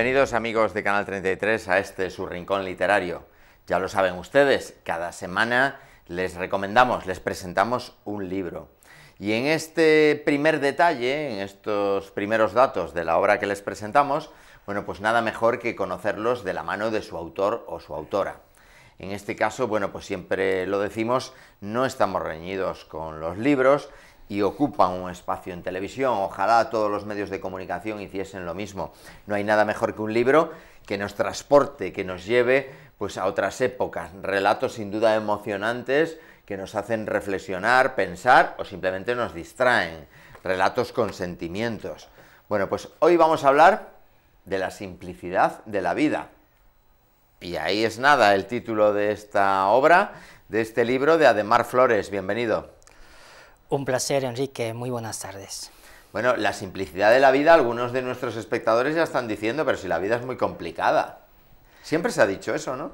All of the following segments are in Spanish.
Bienvenidos amigos de Canal 33 a este su rincón literario. Ya lo saben ustedes, cada semana les recomendamos, les presentamos un libro. Y en este primer detalle, en estos primeros datos de la obra que les presentamos, bueno, pues nada mejor que conocerlos de la mano de su autor o su autora. En este caso, bueno, pues siempre lo decimos, no estamos reñidos con los libros y ocupan un espacio en televisión. Ojalá todos los medios de comunicación hiciesen lo mismo. No hay nada mejor que un libro que nos transporte, que nos lleve pues a otras épocas, relatos sin duda emocionantes que nos hacen reflexionar, pensar o simplemente nos distraen, relatos con sentimientos. Bueno, pues hoy vamos a hablar de la simplicidad de la vida. Y ahí es nada el título de esta obra, de este libro de Ademar Flores. Bienvenido. Un placer, Enrique. Muy buenas tardes. Bueno, la simplicidad de la vida, algunos de nuestros espectadores ya están diciendo, pero si la vida es muy complicada. Siempre se ha dicho eso, ¿no?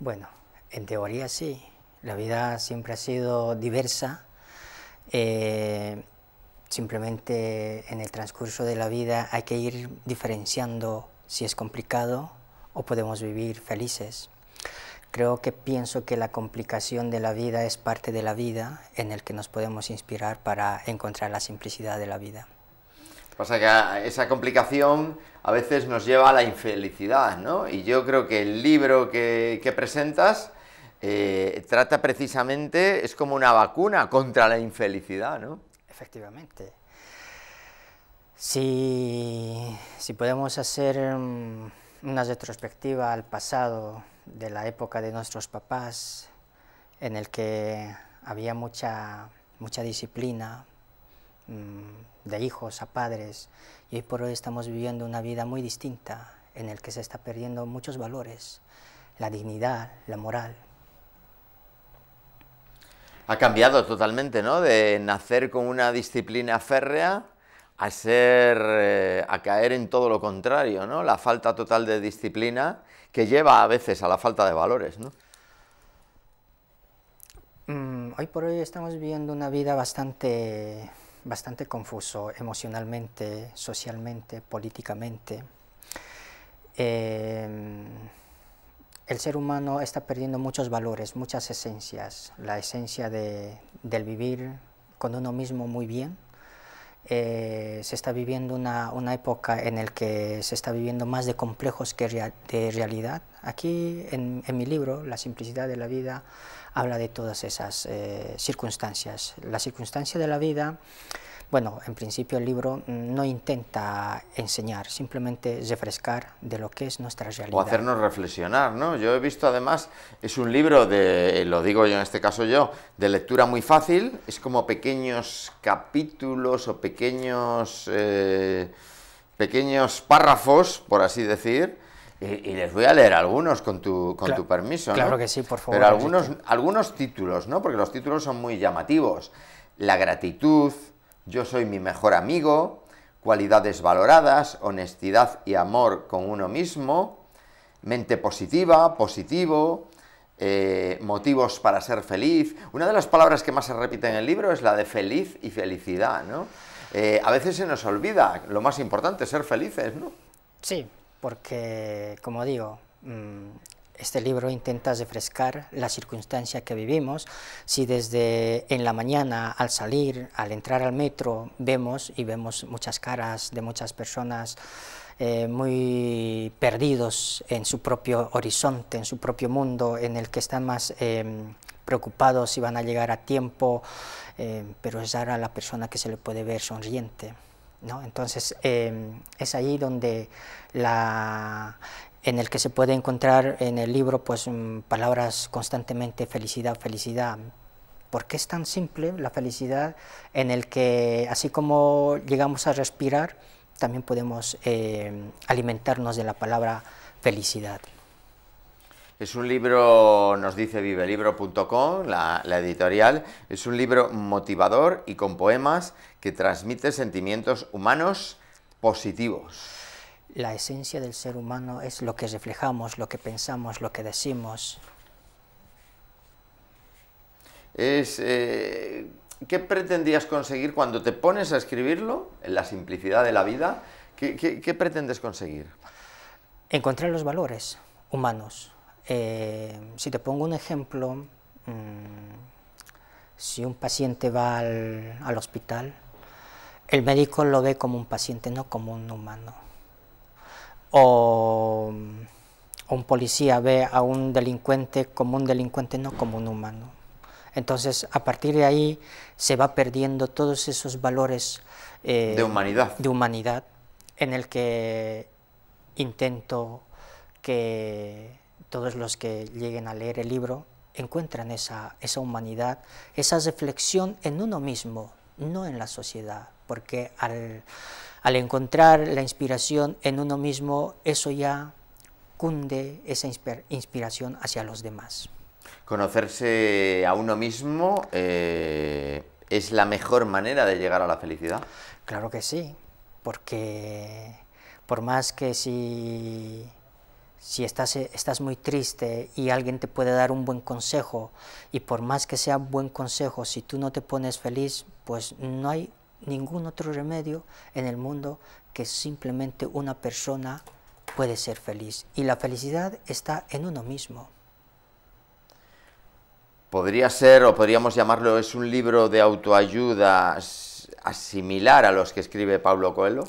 Bueno, en teoría sí. La vida siempre ha sido diversa. Eh, simplemente en el transcurso de la vida hay que ir diferenciando si es complicado o podemos vivir felices. Creo que pienso que la complicación de la vida es parte de la vida en el que nos podemos inspirar para encontrar la simplicidad de la vida. Pasa que esa complicación a veces nos lleva a la infelicidad, ¿no? Y yo creo que el libro que, presentas eh, trata precisamente, es como una vacuna contra la infelicidad, ¿no? Efectivamente. Si, si podemos hacer mm, una retrospectiva al pasado, de la época de nuestros papás, en el que había mucha, mucha disciplina mm, de hijos a padres, y hoy por hoy estamos viviendo una vida muy distinta, en el que se está perdiendo muchos valores, la dignidad, la moral. Ha cambiado totalmente, ¿no? De nacer con una disciplina férrea a ser, eh, a caer en todo lo contrario, ¿no? La falta total de disciplina que lleva a veces a la falta de valores, ¿no? Mm, hoy por hoy estamos viviendo una vida bastante, bastante confuso emocionalmente, socialmente, políticamente. Em, el ser humano está perdiendo muchos valores, muchas esencias, la esencia de, del vivir con uno mismo muy bien, eh, se está viviendo una, época en la que se está viviendo más de complejos que de realidad. Aquí en, mi libro, La simplicidad de la vida, habla de todas esas eh, circunstancias. La circunstancia de la vida bueno, en principio el libro no intenta enseñar, simplemente refrescar de lo que es nuestra realidad. O hacernos reflexionar, ¿no? Yo he visto además, es un libro de, eh, lo digo yo en este caso yo, de lectura muy fácil, es como pequeños capítulos o pequeños, eh, pequeños párrafos, por así decir, y, les voy a leer algunos con tu, con tu permiso. Claro que sí, por favor. Pero algunos, algunos títulos, ¿no? Porque los títulos son muy llamativos. La gratitud, yo soy mi mejor amigo, cualidades valoradas, honestidad y amor con uno mismo, mente positiva, positivo, eh, motivos para ser feliz. Una de las palabras que más se repite en el libro es la de feliz y felicidad, ¿no? Eh, a veces se nos olvida lo más importante, ser felices, ¿no? Sí, porque, como digo, mm, este libro intenta refrescar la circunstancia que vivimos. Si desde en la mañana, al salir, al entrar al metro, vemos y vemos muchas caras de muchas personas eh, muy perdidos en su propio horizonte, en su propio mundo, en el que están más em, preocupados si van a llegar a tiempo, em, pero es ahora la persona que se le puede ver sonriente. ¿no? Entonces, em, es ahí donde la, en el que se puede encontrar en el libro pues, mm, palabras constantemente felicidad, felicidad. ¿Por qué es tan simple la felicidad en el que así como llegamos a respirar, también podemos eh, alimentarnos de la palabra felicidad? Es un libro, nos dice vivelibro.com, la, editorial, es un libro motivador y con poemas que transmite sentimientos humanos positivos la esencia del ser humano es lo que reflejamos, lo que pensamos, lo que decimos. Eh, ¿Qué pretendías conseguir cuando te pones a escribirlo, en la simplicidad de la vida? ¿Qué, pretendes conseguir? Encontrar los valores humanos. Eh, si te pongo un ejemplo, mm, si un paciente va al hospital, el médico lo ve como un paciente, no como un humano o un policía ve a un delincuente como un delincuente, no como un humano. Entonces, a partir de ahí se va perdiendo todos esos valores eh, de, humanidad. de humanidad en el que intento que todos los que lleguen a leer el libro encuentren esa humanidad, esa reflexión en uno mismo, no en la sociedad, porque al, encontrar la inspiración en uno mismo, eso ya cunde esa inspiración hacia los demás. Conocerse a uno mismo eh, es la mejor manera de llegar a la felicidad. Claro que sí, porque por más que si si eh, estás, muy triste y alguien te puede dar un buen consejo, y por más que sea buen consejo, si tú no te pones feliz, pues no hay ningún otro remedio en el mundo que simplemente una persona puede ser feliz. Y la felicidad está en uno mismo. Podría ser, o podríamos llamarlo, es un libro de autoayuda similar a los que escribe Pablo Coelho.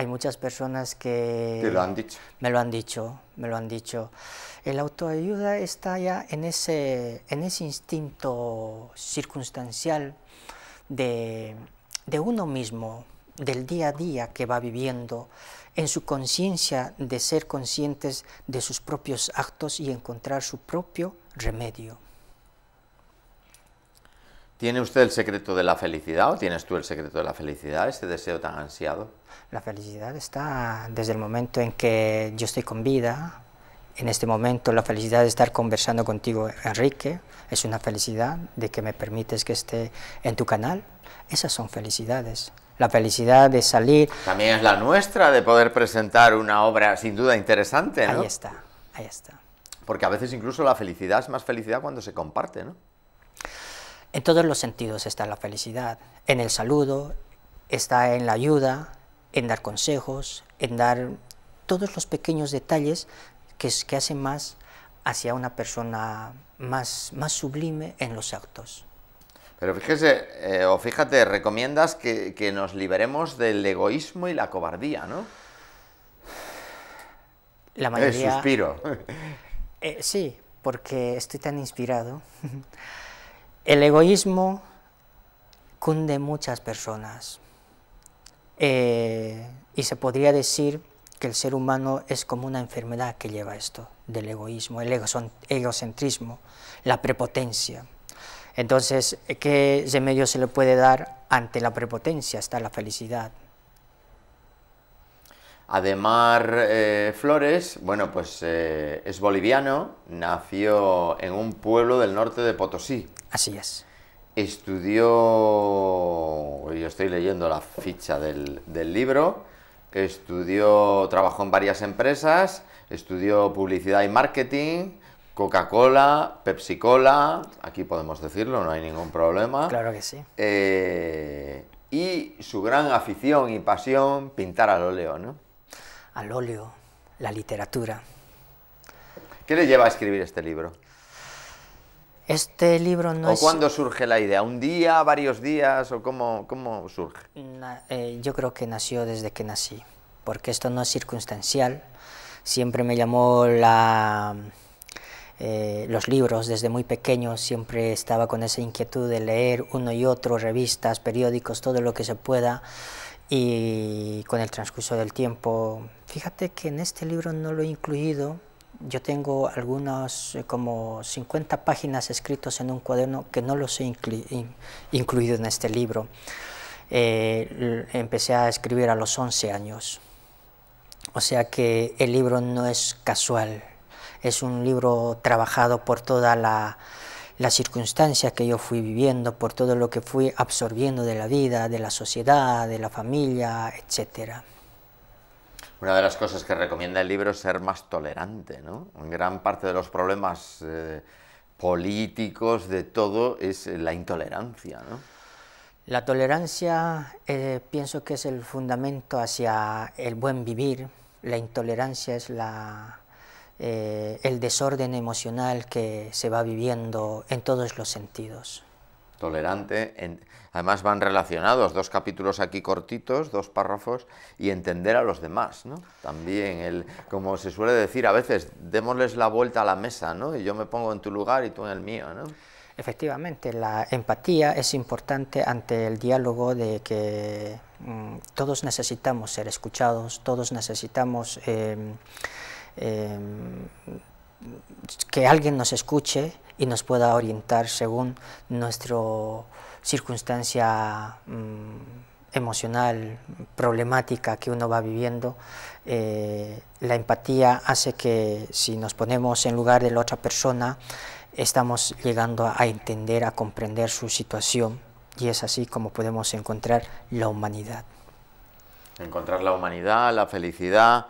Hay muchas personas que... lo han dicho. Me lo han dicho, me lo han dicho. El autoayuda está ya en ese, en ese instinto circunstancial de uno mismo, del día a día que va viviendo, en su conciencia de ser conscientes de sus propios actos y encontrar su propio remedio. ¿Tiene usted el secreto de la felicidad o tienes tú el secreto de la felicidad, ese deseo tan ansiado? La felicidad está desde el momento en que yo estoy con vida. En este momento la felicidad de estar conversando contigo, Enrique, es una felicidad de que me permites que esté en tu canal. Esas son felicidades. La felicidad de salir... También es la nuestra de poder presentar una obra sin duda interesante, ¿no? Ahí está, ahí está. Porque a veces incluso la felicidad es más felicidad cuando se comparte, ¿no? En todos los sentidos está la felicidad, en el saludo, está en la ayuda, en dar consejos, en dar todos los pequeños detalles que, que hacen más hacia una persona más, más sublime en los actos. Pero fíjese, eh, o fíjate, recomiendas que, nos liberemos del egoísmo y la cobardía, ¿no? La mayoría... Eh, suspiro. sí, porque estoy tan inspirado El egoísmo cunde muchas personas eh, y se podría decir que el ser humano es como una enfermedad que lleva esto, del egoísmo, el egocentrismo, la prepotencia. Entonces, ¿qué remedio se le puede dar ante la prepotencia? hasta la felicidad. Ademar eh, Flores, bueno, pues eh, es boliviano, nació en un pueblo del norte de Potosí. Así es. Estudió, yo estoy leyendo la ficha del, libro, estudió, trabajó en varias empresas, estudió publicidad y marketing, Coca-Cola, Pepsi-Cola, aquí podemos decirlo, no hay ningún problema. Claro que sí. Eh, y su gran afición y pasión, pintar al óleo, ¿no? Al óleo, la literatura. ¿Qué le lleva a escribir este libro? Este libro no ¿O es... ¿O cuándo surge la idea? ¿Un día, varios días o cómo, cómo surge? Eh, yo creo que nació desde que nací, porque esto no es circunstancial. Siempre me llamó la, eh, los libros desde muy pequeño, siempre estaba con esa inquietud de leer uno y otro, revistas, periódicos, todo lo que se pueda. Y con el transcurso del tiempo, fíjate que en este libro no lo he incluido yo tengo algunas eh, como 50 páginas escritas en un cuaderno que no los he incluido en este libro. Eh, empecé a escribir a los 11 años. O sea que el libro no es casual, es un libro trabajado por toda la, las circunstancias que yo fui viviendo, por todo lo que fui absorbiendo de la vida, de la sociedad, de la familia, etcétera. Una de las cosas que recomienda el libro es ser más tolerante, ¿no? gran parte de los problemas eh, políticos, de todo, es eh, la intolerancia, La tolerancia eh, pienso que es el fundamento hacia el buen vivir, la intolerancia es el desorden emocional que se va viviendo en todos los sentidos tolerante. además van relacionados, dos capítulos aquí cortitos, dos párrafos, y entender a los demás, ¿no? También, el, como se suele decir a veces, démosles la vuelta a la mesa, ¿no? Y yo me pongo en tu lugar y tú en el mío, ¿no? Efectivamente, la empatía es importante ante el diálogo de que mm, todos necesitamos ser escuchados, todos necesitamos em, em, que alguien nos escuche, y nos pueda orientar según nuestra circunstancia mm, emocional, problemática que uno va viviendo, eh, la empatía hace que si nos ponemos en lugar de la otra persona, estamos llegando a entender, a comprender su situación y es así como podemos encontrar la humanidad. Encontrar la humanidad, la felicidad.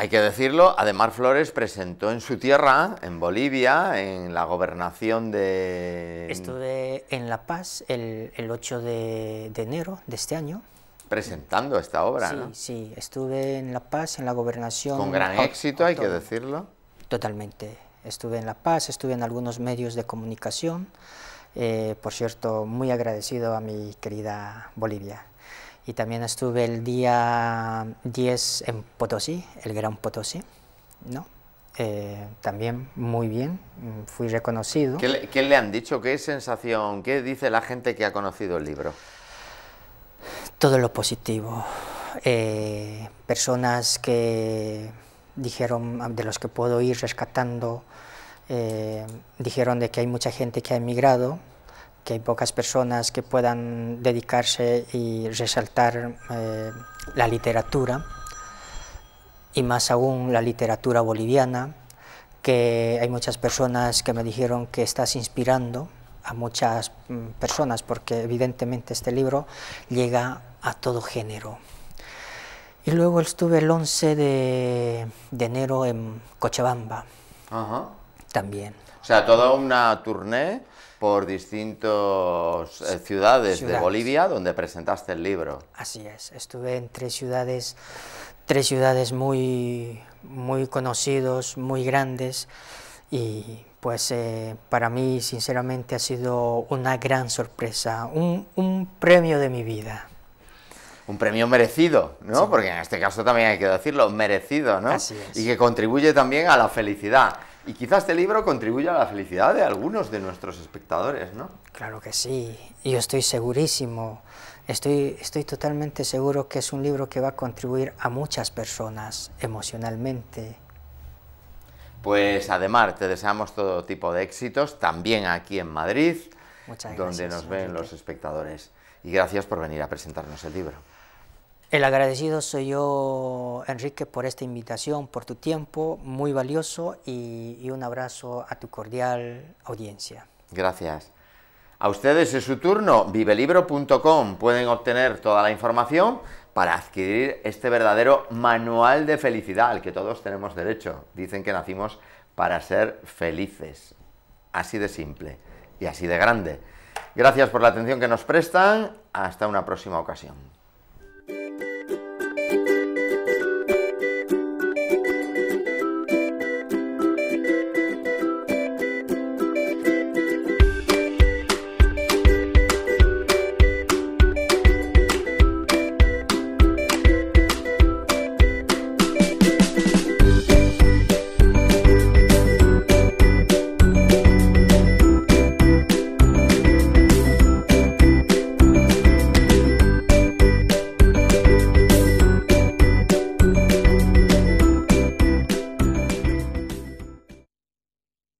Hay que decirlo, Ademar Flores presentó en su tierra, en Bolivia, en la gobernación de... Estuve en La Paz el, el 8 de, enero de este año. Presentando esta obra, sí, ¿no? Sí, estuve en La Paz, en la gobernación... Con gran éxito, hay que decirlo. Totalmente. Estuve en La Paz, estuve en algunos medios de comunicación. Eh, por cierto, muy agradecido a mi querida Bolivia y también estuve el día 10 en Potosí, el Gran Potosí, ¿no? Eh, también muy bien, mm, fui reconocido. ¿Qué le, han dicho? ¿Qué sensación? ¿Qué dice la gente que ha conocido el libro? Todo lo positivo. Eh, personas que dijeron, de los que puedo ir rescatando, eh, dijeron de que hay mucha gente que ha emigrado, que hay pocas personas que puedan dedicarse y resaltar eh, la literatura, y más aún la literatura boliviana, que hay muchas personas que me dijeron que estás inspirando a muchas mm, personas, porque evidentemente este libro llega a todo género. Y luego estuve el 11 de, de enero en Cochabamba, también. O sea, toda una tournée por distintas eh, ciudades, de Bolivia donde presentaste el libro. Así es, estuve en tres ciudades, tres ciudades muy, muy conocidos, muy grandes y pues eh, para mí sinceramente ha sido una gran sorpresa, un, premio de mi vida. Un premio merecido, ¿no? Porque en este caso también hay que decirlo, merecido, ¿no? Y que contribuye también a la felicidad. Y quizás este libro contribuya a la felicidad de algunos de nuestros espectadores, ¿no? Claro que sí, yo estoy segurísimo, estoy, estoy totalmente seguro que es un libro que va a contribuir a muchas personas emocionalmente. Pues además te deseamos todo tipo de éxitos, también aquí en Madrid, donde nos ven los espectadores. Y gracias por venir a presentarnos el libro. El agradecido soy yo, Enrique, por esta invitación, por tu tiempo, muy valioso, y, un abrazo a tu cordial audiencia. Gracias. A ustedes es su turno, vivelibro.com. Pueden obtener toda la información para adquirir este verdadero manual de felicidad al que todos tenemos derecho. Dicen que nacimos para ser felices. Así de simple y así de grande. Gracias por la atención que nos prestan. Hasta una próxima ocasión.